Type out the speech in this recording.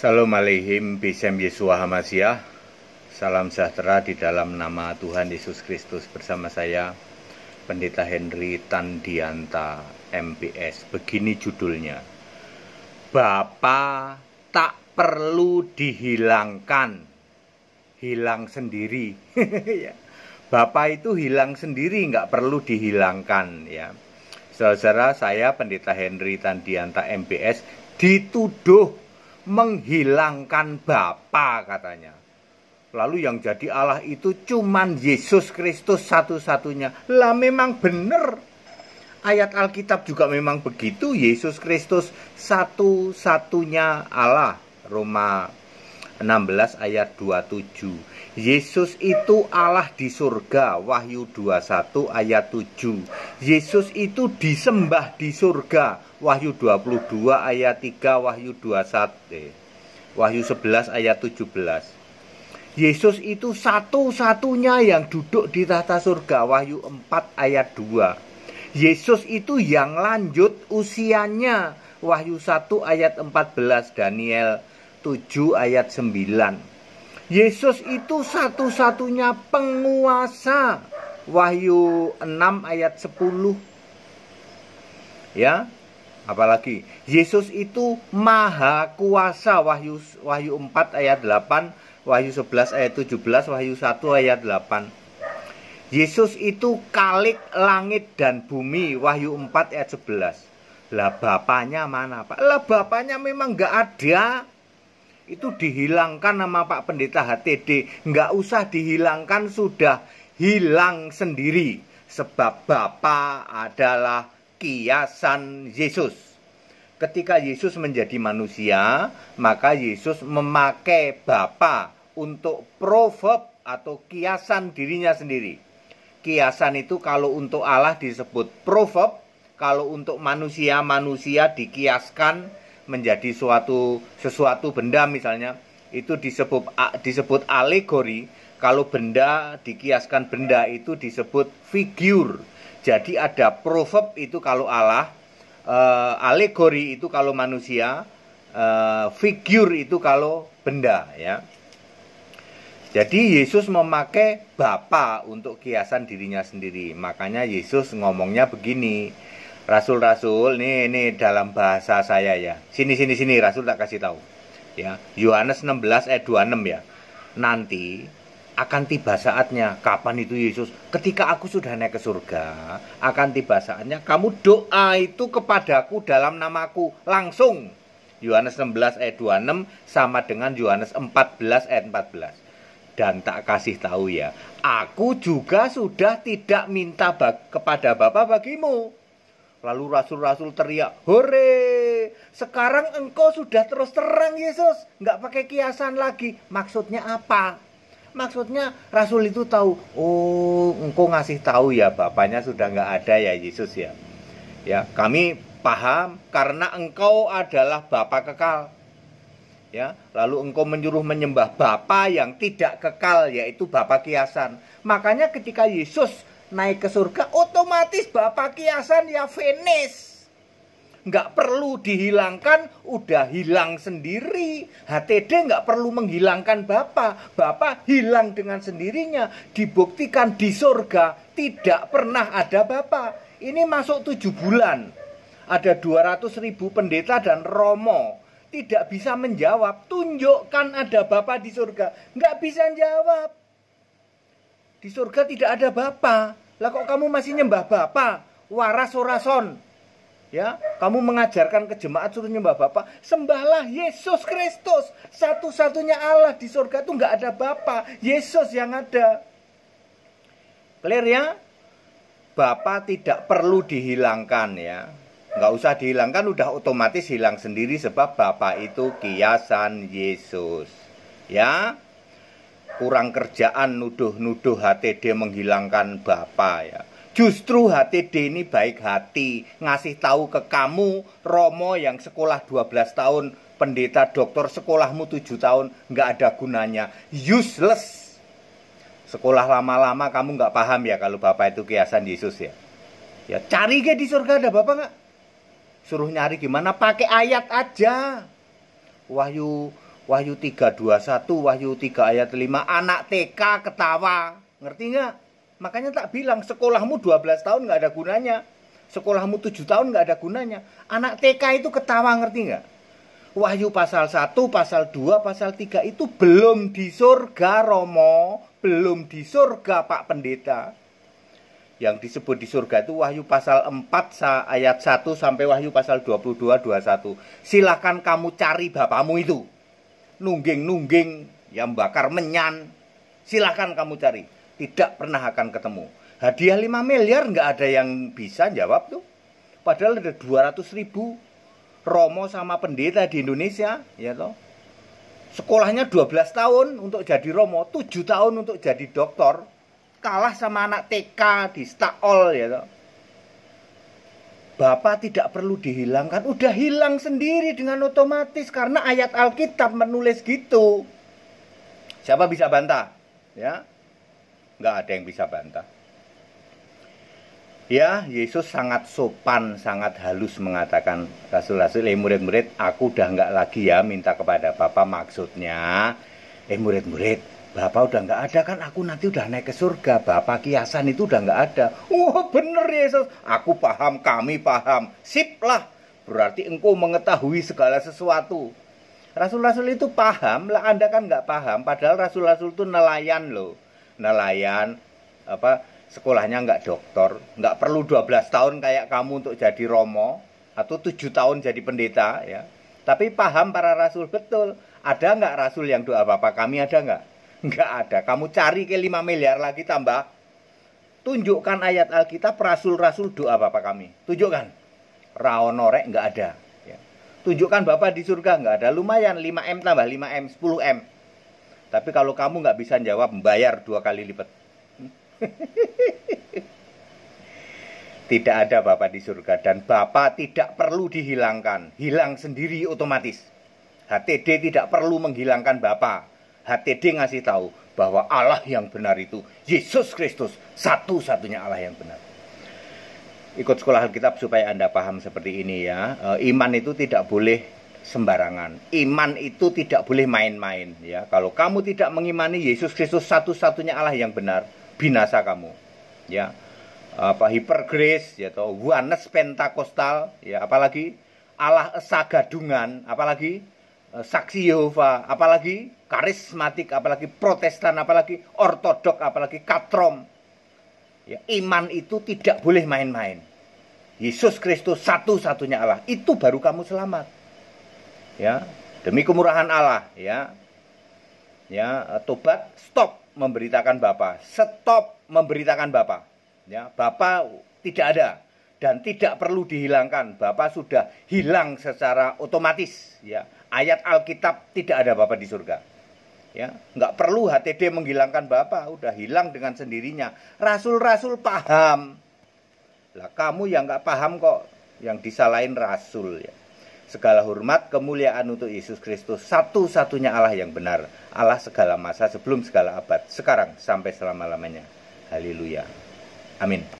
Salam aleihim, bisem Yesua Hamasyah Salam sejahtera di dalam nama Tuhan Yesus Kristus bersama saya, Pendeta Henry Tandianta, MPS. Begini judulnya, Bapak tak perlu dihilangkan, hilang sendiri. Ya. Bapak itu hilang sendiri, nggak perlu dihilangkan ya. Saudara saya Pendeta Henry Tandianta MPS dituduh menghilangkan Bapa katanya. Lalu yang jadi Allah itu cuman Yesus Kristus satu-satunya. Lah memang benar. Ayat Alkitab juga memang begitu. Yesus Kristus satu-satunya Allah. Roma 16 ayat 27. Yesus itu Allah di surga, Wahyu 21 ayat 7. Yesus itu disembah di surga, Wahyu 22 ayat 3, Wahyu 21. Eh, Wahyu 11 ayat 17. Yesus itu satu-satunya yang duduk di tahta surga, Wahyu 4 ayat 2. Yesus itu yang lanjut usianya, Wahyu 1 ayat 14, Daniel 7 ayat 9. Yesus itu satu-satunya penguasa. Wahyu 6 ayat 10. Ya. Apalagi Yesus itu maha kuasa Wahyu Wahyu 4 ayat 8, Wahyu 11 ayat 17, Wahyu 1 ayat 8. Yesus itu kalik langit dan bumi Wahyu 4 ayat 11 Lah bapaknya mana pak? Lah bapaknya memang gak ada itu dihilangkan nama Pak Pendeta HTD. Nggak usah dihilangkan, sudah hilang sendiri. Sebab Bapa adalah kiasan Yesus. Ketika Yesus menjadi manusia, maka Yesus memakai Bapa untuk proverb atau kiasan dirinya sendiri. Kiasan itu kalau untuk Allah disebut proverb, kalau untuk manusia manusia dikiaskan menjadi suatu sesuatu benda misalnya itu disebut disebut alegori kalau benda dikiaskan benda itu disebut figur jadi ada proverb itu kalau Allah uh, alegori itu kalau manusia uh, eh, figur itu kalau benda ya jadi Yesus memakai Bapa untuk kiasan dirinya sendiri. Makanya Yesus ngomongnya begini, Rasul-rasul, ini ini dalam bahasa saya ya. Sini sini sini rasul tak kasih tahu. Ya, Yohanes 16 ayat 26 ya. Nanti akan tiba saatnya kapan itu Yesus ketika aku sudah naik ke surga akan tiba saatnya kamu doa itu kepadaku dalam namaku langsung Yohanes 16 ayat 26 sama dengan Yohanes 14 ayat 14 dan tak kasih tahu ya aku juga sudah tidak minta kepada Bapa bagimu Lalu rasul-rasul teriak, "Hore! Sekarang engkau sudah terus terang Yesus, nggak pakai kiasan lagi." Maksudnya apa? Maksudnya rasul itu tahu, "Oh, engkau ngasih tahu ya, bapaknya sudah nggak ada ya Yesus ya." Ya, kami paham karena engkau adalah bapa kekal. Ya, lalu engkau menyuruh menyembah bapa yang tidak kekal yaitu bapa kiasan. Makanya ketika Yesus naik ke surga otomatis Bapak kiasan ya finish nggak perlu dihilangkan udah hilang sendiri HTD nggak perlu menghilangkan Bapak Bapak hilang dengan sendirinya dibuktikan di surga tidak pernah ada Bapak ini masuk tujuh bulan ada 200 ribu pendeta dan romo tidak bisa menjawab tunjukkan ada Bapak di surga nggak bisa jawab di surga tidak ada bapa. Lah kok kamu masih nyembah bapa? Waras orason. Ya, kamu mengajarkan ke jemaat suruh nyembah Bapa, sembahlah Yesus Kristus, satu-satunya Allah di surga itu nggak ada Bapa, Yesus yang ada. Clear ya? Bapa tidak perlu dihilangkan ya. Nggak usah dihilangkan, udah otomatis hilang sendiri sebab Bapa itu kiasan Yesus. Ya, kurang kerjaan nuduh-nuduh HTD menghilangkan Bapak ya. Justru HTD ini baik hati, ngasih tahu ke kamu Romo yang sekolah 12 tahun, pendeta dokter sekolahmu 7 tahun, nggak ada gunanya. Useless. Sekolah lama-lama kamu nggak paham ya kalau Bapak itu kiasan Yesus ya. Ya cari ke di surga ada Bapak nggak? Suruh nyari gimana? Pakai ayat aja. Wahyu Wahyu 321, Wahyu 3 ayat 5, anak TK ketawa. Ngerti nggak? Makanya tak bilang sekolahmu 12 tahun nggak ada gunanya. Sekolahmu 7 tahun nggak ada gunanya. Anak TK itu ketawa ngerti nggak? Wahyu pasal 1, pasal 2, pasal 3 itu belum di surga Romo, belum di surga Pak Pendeta. Yang disebut di surga itu Wahyu pasal 4 ayat 1 sampai Wahyu pasal 22 21. Silahkan kamu cari bapamu itu nungging-nungging, yang bakar menyan, silahkan kamu cari. Tidak pernah akan ketemu. Hadiah 5 miliar nggak ada yang bisa jawab tuh. Padahal ada 200 ribu Romo sama pendeta di Indonesia, ya toh. Sekolahnya 12 tahun untuk jadi Romo, 7 tahun untuk jadi dokter. Kalah sama anak TK di Staol, ya toh. Bapak tidak perlu dihilangkan, udah hilang sendiri dengan otomatis karena ayat Alkitab menulis gitu. Siapa bisa bantah? Ya, nggak ada yang bisa bantah. Ya, Yesus sangat sopan, sangat halus mengatakan rasul-rasul, eh murid-murid, aku udah nggak lagi ya minta kepada Bapak maksudnya, eh murid-murid, Bapak udah nggak ada kan aku nanti udah naik ke surga. Bapak kiasan itu udah nggak ada. Wah oh, bener Yesus. Aku paham, kami paham. Sip lah. Berarti engkau mengetahui segala sesuatu. Rasul-rasul itu paham lah Anda kan nggak paham. Padahal rasul-rasul itu nelayan loh. Nelayan apa sekolahnya nggak dokter. Nggak perlu 12 tahun kayak kamu untuk jadi romo. Atau 7 tahun jadi pendeta ya. Tapi paham para rasul betul. Ada nggak rasul yang doa Bapak kami ada nggak? Enggak ada. Kamu cari ke 5 miliar lagi tambah. Tunjukkan ayat Alkitab, rasul-rasul doa Bapak kami. Tunjukkan. Raon norek enggak ada. Ya. Tunjukkan Bapak di surga enggak ada. Lumayan 5M tambah 5M, 10M. Tapi kalau kamu nggak bisa jawab, bayar dua kali lipat. tidak ada Bapak di surga dan Bapak tidak perlu dihilangkan. Hilang sendiri otomatis. HTD tidak perlu menghilangkan Bapak. HTD ngasih tahu bahwa Allah yang benar itu Yesus Kristus, satu-satunya Allah yang benar. Ikut sekolah Alkitab supaya Anda paham seperti ini ya. E, iman itu tidak boleh sembarangan. Iman itu tidak boleh main-main ya. Kalau kamu tidak mengimani Yesus Kristus satu-satunya Allah yang benar, binasa kamu. Ya. Apa hipergris ya atau oneness pentakostal ya apalagi Allah gadungan apalagi Eh, saksi Yehova, apalagi karismatik, apalagi protestan, apalagi ortodok, apalagi katrom. Ya, iman itu tidak boleh main-main. Yesus Kristus satu-satunya Allah, itu baru kamu selamat. Ya, demi kemurahan Allah, ya. Ya, eh, tobat, stop memberitakan Bapa, stop memberitakan Bapa. Ya, Bapa tidak ada dan tidak perlu dihilangkan. Bapa sudah hilang secara otomatis, ya ayat Alkitab tidak ada Bapa di surga. Ya, nggak perlu HTD menghilangkan Bapak, udah hilang dengan sendirinya. Rasul-rasul paham. Lah kamu yang nggak paham kok, yang disalahin rasul ya. Segala hormat kemuliaan untuk Yesus Kristus, satu-satunya Allah yang benar, Allah segala masa sebelum segala abad, sekarang sampai selama-lamanya. Haleluya. Amin.